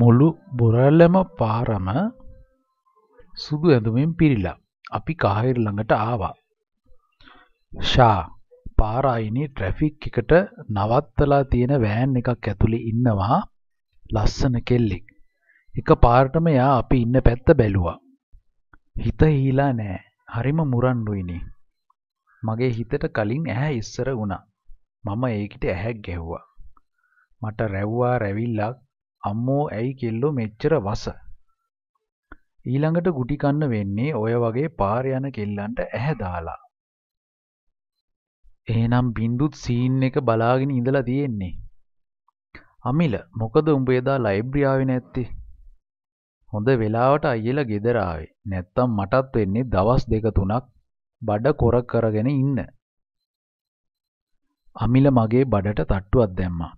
මුළු බොරල්ලම පාරම සුදු ඇඳුමින් පිරිලා අපි කාහිර ළඟට ආවා. ෂා පාර අයිනේ ට්‍රැෆික් එකට නවත්තලා තියෙන වෑන් එකක් ඇතුලේ ඉන්නවා ලස්සන කෙල්ලෙක්. එක පාරටම යා අපි ඉන්න පැත්ත බැලුවා. හිත හීලා නෑ. හරිම මුරණ්ඩුයිනේ. මගේ හිතට කලින් ඇහැ ඉස්සර වුණා. මම ඒකිට ඇහැක් ගැහුවා. මට රැව්වා රැවිල්ලක් අම්මෝ ඇයි කෙල්ලෝ මෙච්චර වස. ඊළඟට ගුටි කන්න වෙන්නේ ඔය වගේ පාර යන කෙල්ලන්ට ඇහැ දාලා. එහෙනම් බින්දුත් සීන් එක බලාගෙන ඉඳලා තියෙන්නේ. අමිල මොකද උඹ එදා ලයිබ්‍රියාවේ නැත්තේ? හොඳ වෙලාවට අයියලා ගෙදර ආවේ. නැත්තම් මටත් වෙන්නේ දවස් දෙක තුනක් බඩ කොර කරගෙන ඉන්න. අමිල මගේ බඩට තට්ටුවක් දැම්මා.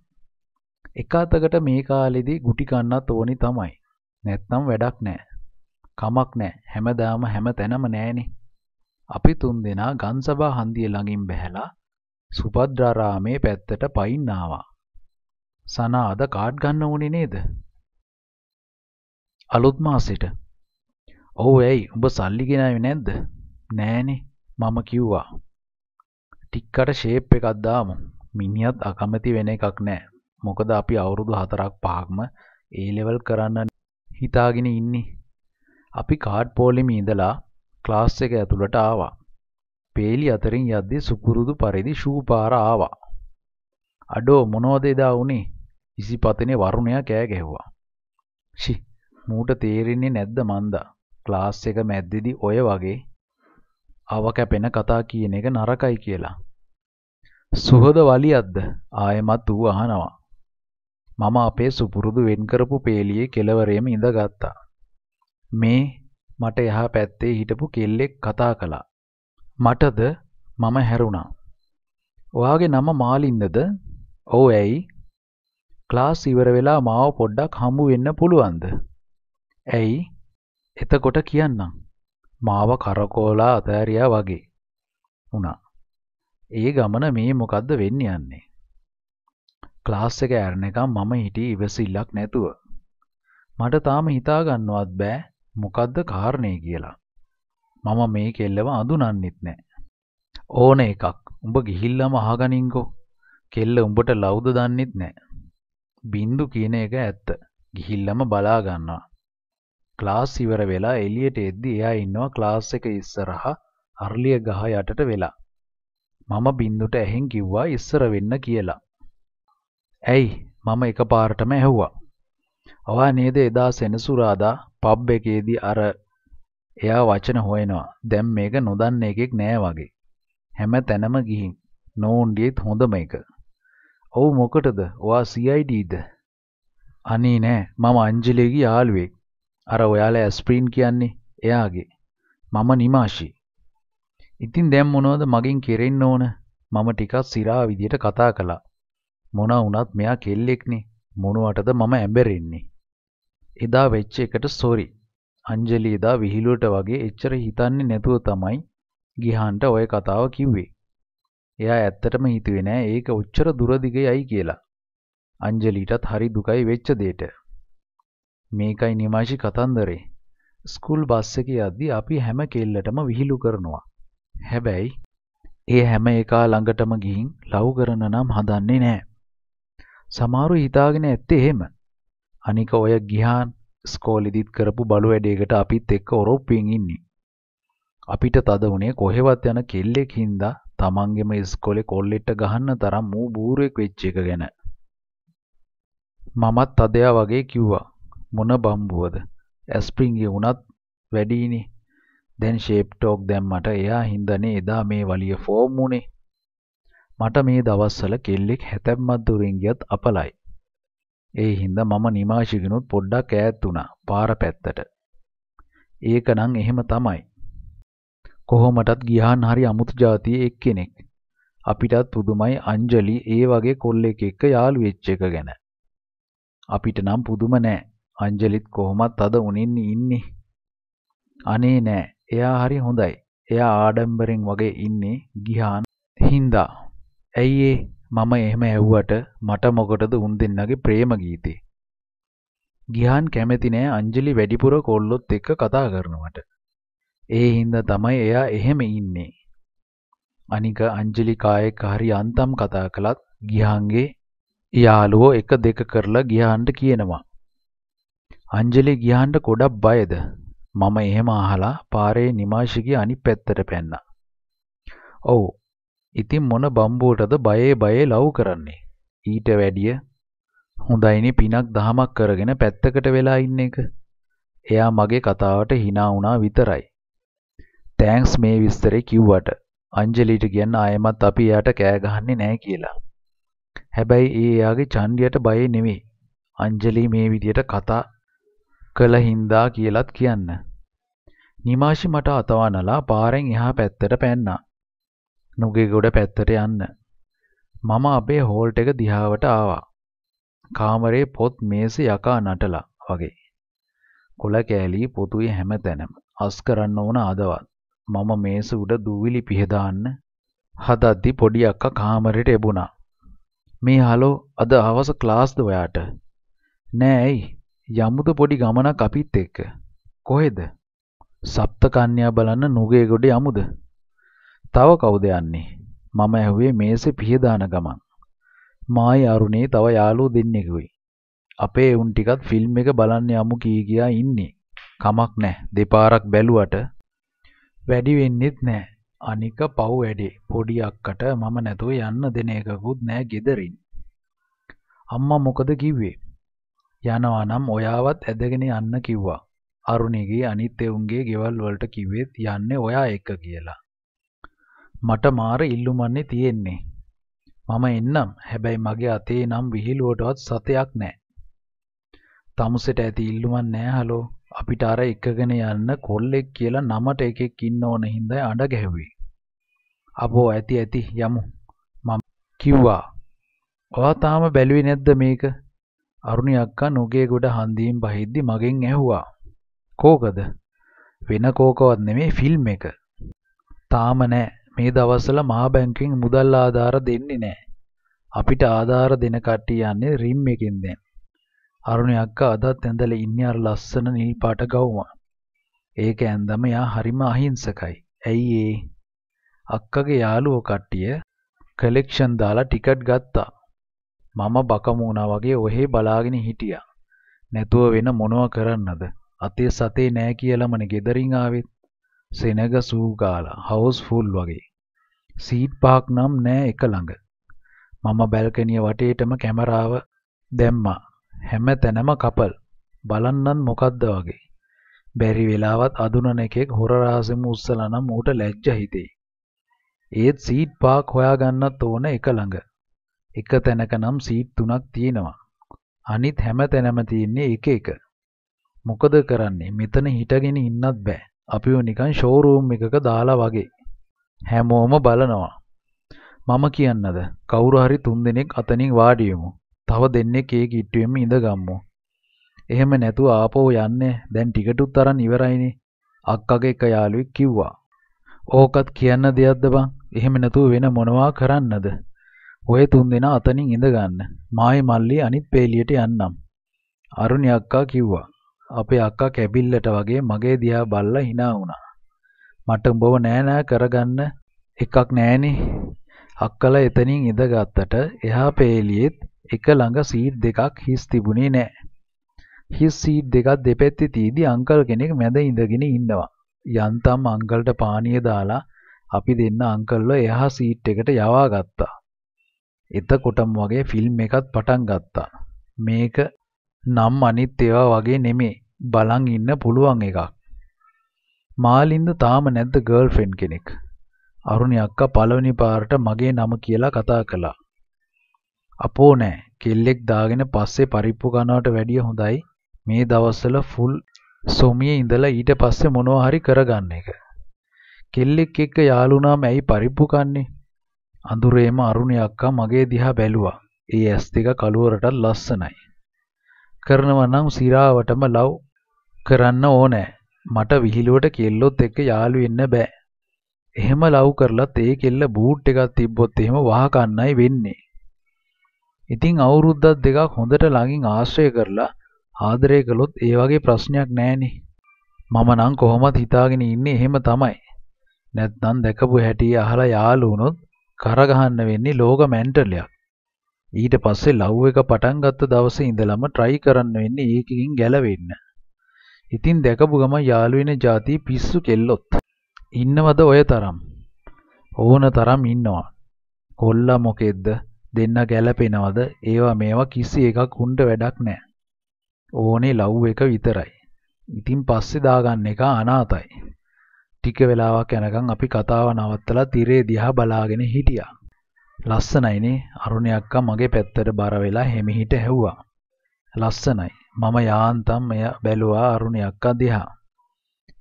එක අතකට මේ කාලෙදි ගුටි කන්නත් ඕනි තමයි. නැත්නම් වැඩක් නෑ. කමක් නෑ. හැමදාම හැම තැනම නෑනේ. අපි තුන්දෙනා ගන්සභා හන්දිය ළඟින් බැහැලා සුපද්‍රාරාමේ පැත්තට පයින් ආවා. සනා අද කාඩ් ගන්න ඕනේ නේද? අලුත් මාසෙට. ඔව් ඇයි උඹ සල්ලි ගෙනාවේ නැද්ද? නෑනේ මම කිව්වා. ටික්කට ෂේප් එකක් දාමු. මිනිහත් අකමැති වෙන එකක් නෑ. මොකද අපි අවුරුදු 4ක් 5ක්ම ඒ ලෙවල් කරන්න හිතාගෙන ඉන්නේ. අපි කාඩ් පෝලෙම ඉඳලා ක්ලාස් එක ඇතුළට ආවා. පේලි අතරින් යද්දී සුපුරුදු පරිදි ෂූ පාර ආවා. අඩෝ මොනවද එදා වුනේ? ඉසිපතනේ වරුණයා කෑ ගැහුවා. ෂි මූට තේරෙන්නේ නැද්ද මන්දා ක්ලාස් එක මැද්දෙදි ඔය වගේ අව කැපෙන කතා කියන එක නරකයි කියලා. සුහද වලියක්ද ආයෙමත් ඌ අහනවා. මම අපේ සුපුරුදු වෙන් කරපු පේලියේ කෙළවරේම ඉඳගත්තා. මේ මට එහා පැත්තේ හිටපු කෙල්ලෙක් කතා කළා. මටද මම හැරුණා. ඔයාගේ නම මාලින්දද? ඔව් ඇයි? ක්ලාස් ඉවර වෙලා මාව පොඩ්ඩක් හමු වෙන්න පුළුවන්ද? ඇයි එතකොට කියන්නම්. මාව කරකෝලා අතෑරියා වගේ වුණා. ඒ ගමන මේ මොකද්ද වෙන්න යන්නේ. ක්ලාස් එක ඇරණකම් මම හිටියේ ඉවසිල්ලක් නැතුව. මට තාම හිතා ගන්නවත් බෑ මොකද්ද කාරණේ කියලා. මම මේ කෙල්ලව අඳුනන්නෙත් නෑ. ඕන එකක් උඹ ගිහිල්ලම අහගනින්කෝ කෙල්ල උඹට ලව්ද දන්නෙත් නෑ බින්දු කියන එක ඇත්ත ගිහිල්ලම බලා ගන්නවා ක්ලාස් ඉවර වෙලා එළියට එද්දි එයා ඉන්නවා ක්ලාස් එක ඉස්සරහා අර්ලිය ගහ යටට වෙලා. මම බින්දුට ඇහෙන් කිව්වා ඉස්සර වෙන්න කියලා. ඇයි මම එකපාරටම ඇහුවා. අවා නේද එදා සෙනසුරාදා පබ් එකේදී අර එයා වචන හොයනවා. දැන් මේක නොදන්න එකෙක් නෑ වගේ. හැම තැනම ගිහින් නෝන්ඩියෙත් හොඳම එක. ඔව් මොකටද? ඔයා CIDද? අනේ නෑ මම අංජලිගේ යාළුවෙක්. අර ඔයාලා ඇස්ප්‍රීන් කියන්නේ එයාගේ මම නිමාශී ඉතින් දැම් මොනවද මගින් කෙරෙන්න ඕන මම ටිකක් සිරා විදියට කතා කළා මොන වුණත් මෙයා කෙල්ලෙක්නේ මොනවටද මම ඇඹරෙන්නේ එදා වෙච්ච එකට සොරි අංජලි එදා විහිළුවට වගේ එච්චර හිතන්නේ නැතුව තමයි ගිහන්ට ඔය කතාව කිව්වේ එයා ඇත්තටම හිතුවේ නෑ ඒක ඔච්චර දුර දිගයි කියලා අංජලිටත් හරි දුකයි වෙච්ච දෙයට මේකයි නිමාශි කතන්දරේ. ස්කුල් බස් එක යද්දී අපි හැම කෙල්ලටම විහිළු කරනවා. හැබැයි ඒ හැම එකා ළඟටම ගිහින් ලව් කරන නම් හදන්නේ නෑ. සමහරු හිතාගෙන ඇත්තේ එහෙම. අනික ඔය ගිහාන් ස්කෝලෙදිත් කරපු බලු වැඩේකට අපිත් එක්ක ඔරොප්පියෙන් ඉන්නේ. අපිට තද උනේ කොහෙවත් යන කෙල්ලෙක් හින්දා තමන්ගෙම ඉස්කෝලේ කොල්ලෙට්ට ගහන්න තරම් මූ බූරුවෙක් වෙච්ච එක ගැන. මමත් තදයා වගේ කිව්වා. මොන බම්බුවද ඇස්ප්‍රින්ගේ වුණත් වැඩීනි දැන් ෂේප් ටෝක් දැම්මට එයා හින්දනේ එදා මේ වලිය ෆෝම් වුණේ මට මේ දවස්වල කෙල්ලෙක් හැතැම්මත් දුරින් ගියත් අපලයි ඒ හින්දා මම නිමාශිගෙනුත් පොඩ්ඩක් ඈත් වුණා පාර පැත්තට ඒකනම් එහෙම තමයි කොහොමටත් ගියාන් හරි අමුතු જાතියේ එක්කෙනෙක් අපිටත් පුදුමයි අංජලි ඒ වගේ කොල්ලෙක් එක්ක යාළු වෙච්ච එක ගැන අපිට නම් පුදුම නෑ අංජලිත් කොහොමත් අද උනින්න ඉන්නේ. අනේ නෑ. එයා හරි හොඳයි. එයා ආඩම්බරෙන් වගේ ඉන්නේ ගිහාන් හින්දා. ඇයි ඒ මම එහෙම ඇහුවට මට මොකටද උන් දෙන්නගේ ප්‍රේම ගීතේ. ගිහාන් කැමති නෑ අංජලි වැඩිපුර කොල්ලොත් එක්ක කතා කරනවට. ඒ හින්දා තමයි එයා එහෙම ඉන්නේ. අනික අංජලි කායෙක හරි අන්තම් කතා කළත් ගිහාන්ගේ යාළුවෝ එක දෙක කරලා ගිහාන්ට කියනවා. අංජලි ගියහන්ට ගොඩක් බයද මම එහෙම අහලා පාරේ නිමාශිගේ අනි පැත්තට පැන්නා. ඔව් ඉතින් මොන බම්බුවටද බයේ බයේ ලව් කරන්නේ. ඊට වැඩිය හොඳයිනි පිනක් දහමක් කරගෙන පැත්තකට වෙලා ඉන්න එක. එයා මගේ කතාවට hina වුණා විතරයි. තෑන්ක්ස් මේ විස්තරේ කිව්වට අංජලිට කියන්න ආයෙමත් අපි එයාට කෑ ගහන්නේ නැහැ කියලා. හැබැයි ඒ එයාගේ චණ්ඩියට බය නෙමෙයි. අංජලි මේ විදියට කතා කළ හින්දා කියලත් කියන්න. නිමාෂි මට අතවනලා පාරෙන් එහා පැත්තට පැන්නා. නුගේගොඩ පැත්තට යන්න. මම අපේ හෝල්ට් එක දිහාවට ආවා. කාමරේ පොත් මේස යකා නටලා වගේ. කොළ කෑලි පොතුයි හැමතැනම අස් කරන්න ඕන අදවත්. මම මේස උඩ දූවිලි පිහදාන්න හදද්දි පොඩි අක්කා කාමරයට එබුණා. මේ හලෝ අද හවස ක්ලාස්ද ඔයාට? නෑ ඇයි? යමුද පොඩි ගමනක් අපිත් එක්ක. කොහෙද? සප්ත කන්‍යා බලන්න නුගේ ගොඩ යමුද? තව කවුද යන්නේ? මම ඇහුවේ මේසේ පිහදාන ගමන්. මායි අරුණේ තව යාළුවෝ දෙන්නෙකුයි. අපේ උන් ටිකත් ෆිල්ම් එක බලන්න යමු කී කියා ඉන්නේ. කමක් නැහැ. දෙපාරක් බැලුවට වැඩි වෙන්නෙත් නැහැ. අනික පව් වැඩේ. පොඩි අක්කට මම නැතුව යන්න දෙන එකකුත් නැහැ gederin. අම්මා මොකද කිව්වේ? යනවා නම් ඔයාවත් ඇදගෙන යන්න කිව්වා. අරුණිගේ අනිත් එවුන්ගේ ගෙවල් වලට කිව්වෙත් යන්නේ ඔයා එක්ක කියලා. මට මාර ඉල්ලුමන්නේ තියෙන්නේ. මම එන්නම්. හැබැයි මගේ අතේ නම් විහිළුවටවත් සතයක් නැහැ. තමුසෙට ඇති ඉල්ලුමක් නැහැ හලෝ. අපිට අර එකගෙන යන්න කොල්ලෙක් කියලා නමට එකෙක් ඉන්න ඕන හින්දා අඬ ගැහුවේ. "අබෝ ඇති ඇති යමු." මම කිව්වා. "ඔයා තාම බැලුවේ නැද්ද මේක? අරුණි අක්කා නුගේ ගොඩ හන්දියෙන් බහිද්දි මගෙන් ඇහුවා. කෝකද? වෙන කෝකවත් නෙමේ ෆිල්ම් එක. තාම නෑ. මේ දවස්වල මහා බැංකුවෙන් මුදල් ආධාර දෙන්නේ නෑ. අපිට ආධාර දෙන කට්ටිය යන්නේ රිම් එකෙන් දැන්. අරුණි අක්කා අදත් ඇඳලා ඉන්නේ අර ලස්සන නිල් පාට ගවුම. ඒක ඇඳම යා හරිම අහිංසකයි. ඇයි ඒ? අක්කගේ යාළුවෝ කට්ටිය කලෙක්ෂන් දාලා ටිකට් ගත්තා. මම බකමූණා වගේ ඔහේ බලාගෙන හිටියා. නැතුව වෙන මොනව කරන්නද? අතේ සතේ නෑ කියලාමනේ ගෙදරින් ආවෙත්. සෙනග සූ ගාලා හවුස්ෆුල් වගේ. සීට් පහක් නම් නෑ එක ළඟ. මම බැල්කනිය වටේටම කැමරාව දැම්මා. හැම තැනම කපල්. බලන්නන් මොකද්ද වගේ. බැරි වෙලාවත් අඳුනන එකෙක් හොර රහසෙම උස්සලා නම් ඌට ලැජ්ජ හිතෙයි. ඒත් සීට් පාක් හොයාගන්නත් ඕන එක ළඟ. එක තැනක නම් සීට් තුනක් තියෙනවා. අනිත් හැම තැනම තියෙන්නේ එක එක. මොකද කරන්නේ මෙතන හිටගෙන ඉන්නත් බෑ. අපිව නිකන් ෂෝරූම් එකක දාලා වගේ. හැමෝම බලනවා. මම කියන්නද කවුරු හරි තුන්දෙනෙක් අතනින් වාඩි වෙමු. තව දෙන්නෙක් ඒ කිට්ටුවෙම ඉඳගම්මු. එහෙම නැතුව ආපහු යන්නේ දැන් ටිකටුත් අරන් ඉවරයිනේ. අක්කගේ එක යාළුවෙක් කිව්වා. ඕකත් කියන්න දෙයක්ද බං? එහෙම නැතුව වෙන මොනවා කරන්නද? ඔය තුන්දෙනා අතනින් ඉඳ ගන්න. මායි මල්ලි අනිත් පේලියට යන්නම්. අරුණි අක්කා කිව්වා. අපේ අක්කා කැබිල්ලට වගේ මගේ දිහා බල්ලා hina වුණා. මට උඹව නෑ නෑ කරගන්න එකක් නෑනේ. අක්කලා එතනින් ඉඳගත්තට එහා පේලියෙත් එක ළඟ සීට් දෙකක් හිස් තිබුණේ නෑ. හිස් සීට් දෙකක් දෙපැත්තේ තියදී අංකල් කෙනෙක් මැද ඉඳගෙන ඉන්නවා. යන්තම් අංකල්ට පානීය දාලා අපි දෙන්න අංකල්ව එහා සීට් එකට යවා ගත්තා. එතකොටම වගේ ෆිල්ම් එකත් පටන් ගත්තා. මේක නම් අනිත් ඒවා වගේ නෙමේ බලන් ඉන්න පුළුවන් එකක්. මාලින්ද තාම නැද්ද ගර්ල්ෆ්‍රෙන්ඩ් කෙනෙක්. අරුණි අක්කා පළවෙනි පාරට මගේ නම කියලා කතා කළා. අපෝ නෑ කෙල්ලෙක් දාගෙන පස්සේ පරිප්පු කනවට වැඩිය හොඳයි මේ දවස්වල ෆුල් සොමියේ ඉඳලා ඊට පස්සේ මොනවා හරි කරගන්න එක. කෙල්ලෙක් එක්ක යාළුනාම ඇයි පරිප්පු කන්නේ? අඳුරේම අරුණි අක්කා මගේ දිහා බැලුවා. ඒ ඇස් දෙක කළුවරටත් ලස්සනයි. කරනවා නම් සිරාවටම ලව් කරන්න ඕනෑ. මට විහිළුවට කෙල්ලොත් එක්ක යාළු වෙන්න බෑ. එහෙම ලව් කරලත් ඒ කෙල්ල බූට් එකක් තිබ්බොත් එහෙම වහකන්නයි වෙන්නේ. ඉතින් අවුරුද්දක් දෙකක් හොඳට ළඟින් ආශ්‍රය කරලා ආදරය කළොත් ඒ වගේ ප්‍රශ්නයක් නෑනේ. මම නම් කොහොමත් හිතාගෙන ඉන්නේ එහෙම තමයි. නැත්නම් දැකපු හැටි අහලා යාළු වුණොත් කරගහන්න වෙන්නේ ලෝක මැන්ටලයක්. ඊට පස්සේ ලව් එක පටන් ගත්ත දවසේ ඉඳලම try කරන්න වෙන්නේ ඒකකින් ගැලවෙන්න. ඉතින් දැකපු ගම යාළු වෙන જાති පිස්සු කෙල්ලොත්. ඉන්නවද ඔය තරම්? ඕන තරම් ඉන්නවා. කොල්ලා මොකෙද්ද? දෙන්න ගැලපෙනවද? ඒවා මේවා කිසි එකක් උණ්ඩ වැඩක් නැහැ. ඕනේ ලව් එක විතරයි. ඉතින් පස්සේ දාගන්න එක අනාතයි. ටික වෙලාවක් යනකම් අපි කතාව නවත්තලා තිරේ දිහා බලාගෙන හිටියා. ලස්සනයිනේ අරුණි අක්කා මගේ පැත්තට බර වෙලා හැමිහිට ඇහුවා. ලස්සනයි. මම යාන්තම් මෙය බැලුවා අරුණි අක්කා දිහා.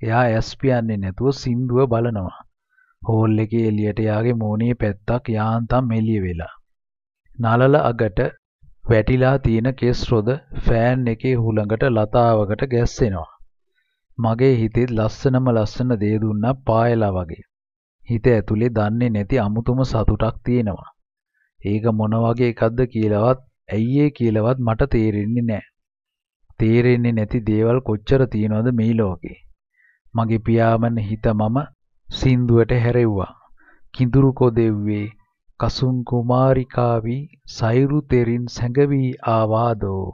එයා ඇස් පියන්නේ නැතුව සින්දුව බලනවා. හෝල් එකේ එළියට යාගේ මෝනේ පැත්තක් යාන්තම් එළිය වෙලා. නලල අගට වැටිලා තියෙන කෙස් රොද ෆෑන් එකේ හුළඟට ලතාවකට ගැස්සෙනවා. මගේ හිතෙත් ලස්සනම ලස්සන දේ දුන්නා පායලා වගේ. හිත ඇතුලේ දන්නේ නැති අමුතුම සතුටක් තියෙනවා. ඒක මොන වගේ එකක්ද කියලාවත් ඇයි ඒ කියලාවත් මට තේරෙන්නේ නැහැ. තේරෙන්නේ නැති දේවල් කොච්චර තියෙනවද මේ ලෝකේ. මගේ පියාඹන හිත මම සින්දුවට හැරෙව්වා. කිඳුරු කොදෙව්වේ කසුන් කුමාරිකාවි සෛරු තෙරින් සැඟවි ආවාදෝ